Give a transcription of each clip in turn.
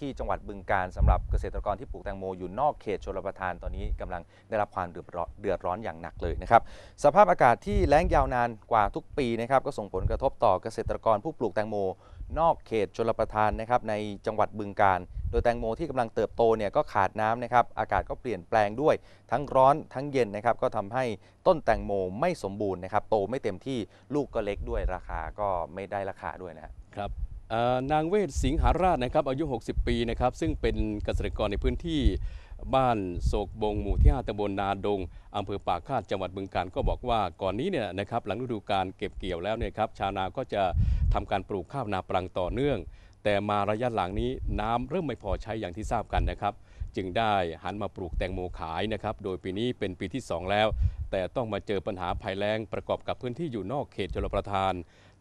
ที่ จังหวัดบึงการสำหรับเกษตรกรที่ปลูกแตงโมอยู่นอกเขตชลประทานตอนนี้กำลังได้รับความเดือดร้อนอย่างหนักเลยนะครับสภาพอากาศที่แล้งยาวนานกว่าทุกปีนะครับก็ส่งผลกระทบต่อเกษตรกรผู้ปลูกแตงโม นอกเขตชลประทานนะครับในจังหวัดบึงการโดยแตงโมที่กำลังเติบโตเนี่ยก็ขาดน้ำนะครับอากาศก็เปลี่ยนแปลงด้วยทั้งร้อนทั้งเย็นนะครับ ก็ทำให้ต้นแตงโมไม่สมบูรณ์นะครับ โตไม่เต็มที่ลูกก็เล็กด้วยราคาก็ไม่ได้ราคาด้วยนะครับนางเวศสิงหาราชนะครับอายุ 60 ปีนะครับซึ่งเป็นเกษตรกรในพื้นที่บ้านโศกบงหมู่ที่ 5ตำบลนาดงอำเภอปากคาดจังหวัดบึงการก็บอกว่าก่อนนี้เนี่ยนะครับหลังฤดูการเก็บเกี่ยวแล้วเนี่ยครับชาวนาก็จะทำการปลูกข้าวนาปรังต่อเนื่อง แต่มาระยะหลังนี้น้ำเริ่มไม่พอใช้อย่างที่ทราบกันนะครับ จึงได้หันมาปลูกแตงโมขายนะครับ โดยปีนี้เป็นปีที่ 2 แล้วแต่ต้องมาเจอปัญหาภัยแล้งประกอบกับพื้นที่อยู่นอกเขตชลประทาน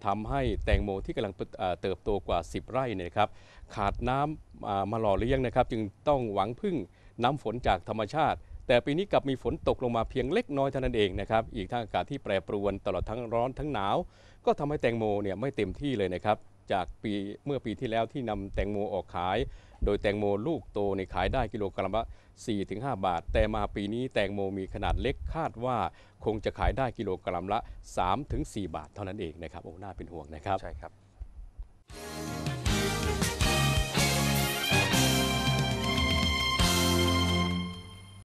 ทำให้แตงโมที่กำลังเติบโตกว่า 10 ไร่เนี่ยครับ ขาดน้ำมาหล่อเลี้ยงนะครับจึงต้องหวังพึ่งน้ำฝนจากธรรมชาติ แต่ปีนี้กลับมีฝนตกลงมาเพียงเล็กน้อยเท่านั้นเองนะครับอีกทั้งอากาศที่แปรปรวนตลอดทั้งร้อนทั้งหนาว ก็ทำให้แตงโมเนี่ยไม่เต็มที่เลยนะครับจากปีเมื่อปีที่แล้วที่นำแตงโมออกขาย โดยแตงโมลูกโตในขายได้กิโลกรัมละ 4-5 บาท แต่มาปีนี้แตงโมมีขนาดเล็กคาดว่าคงจะขายได้กิโลกรัมละ 3-4 บาทเท่านั้นเองนะครับ โอ้น่าเป็นห่วงนะครับใช่ครับ